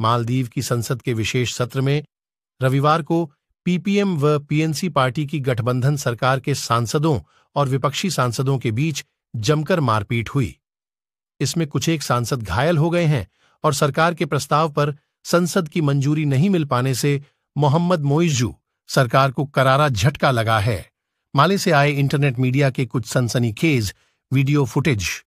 मालदीव की संसद के विशेष सत्र में रविवार को पीपीएम व पीएनसी पार्टी की गठबंधन सरकार के सांसदों और विपक्षी सांसदों के बीच जमकर मारपीट हुई इसमें कुछ एक सांसद घायल हो गए हैं और सरकार के प्रस्ताव पर संसद की मंजूरी नहीं मिल पाने से मोहम्मद मोइजू सरकार को करारा झटका लगा है माले से आए इंटरनेट मीडिया के कुछ सनसनीखेज वीडियो फुटेज